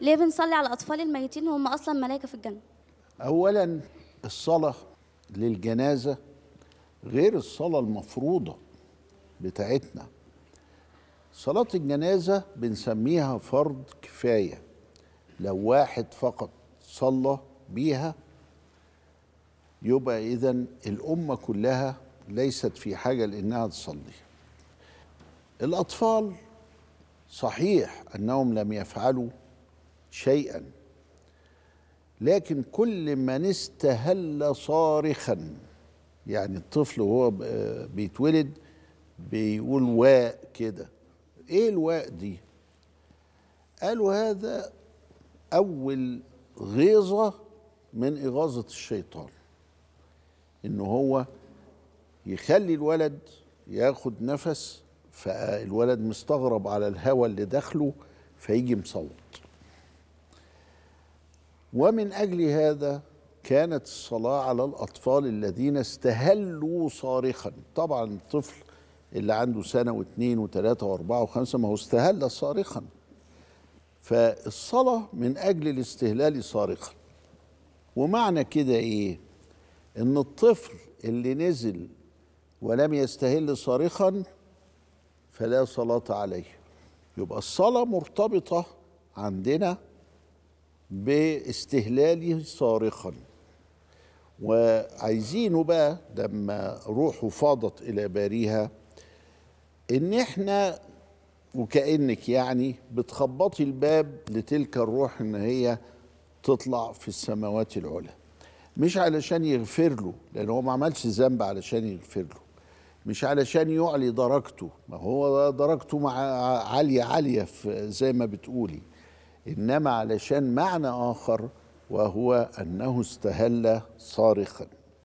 ليه بنصلي على الاطفال الميتين وهم اصلا ملائكه في الجنه اولا الصلاه للجنازه غير الصلاه المفروضه بتاعتنا صلاه الجنازه بنسميها فرض كفايه لو واحد فقط صلى بيها يبقى اذا الامه كلها ليست في حاجه لانها تصلي الاطفال صحيح انهم لم يفعلوا شيئا لكن كل من استهل صارخا يعني الطفل وهو بيتولد بيقول واء كده ايه الواء دي قالوا هذا اول غيظه من اغاظه الشيطان ان هو يخلي الولد ياخد نفس فالولد مستغرب على الهوى اللي داخله فيجي مصوت ومن أجل هذا كانت الصلاة على الأطفال الذين استهلوا صارخا طبعا الطفل اللي عنده سنة واثنين وثلاثة وأربعة وخمسة ما هو استهل صارخا فالصلاة من أجل الاستهلال صارخا ومعنى كده إيه إن الطفل اللي نزل ولم يستهل صارخا فلا صلاة عليه يبقى الصلاة مرتبطة عندنا باستهلاله صارخا وعايزينه بقى لما روحه فاضت إلى باريها إن إحنا وكأنك يعني بتخبطي الباب لتلك الروح إن هي تطلع في السماوات العلى مش علشان يغفر له لأن هو ما عملش ذنب علشان يغفر له مش علشان يعلي درجته ما هو درجته مع عالية عالية زي ما بتقولي انما علشان معنى اخر وهو انه استهل صارخا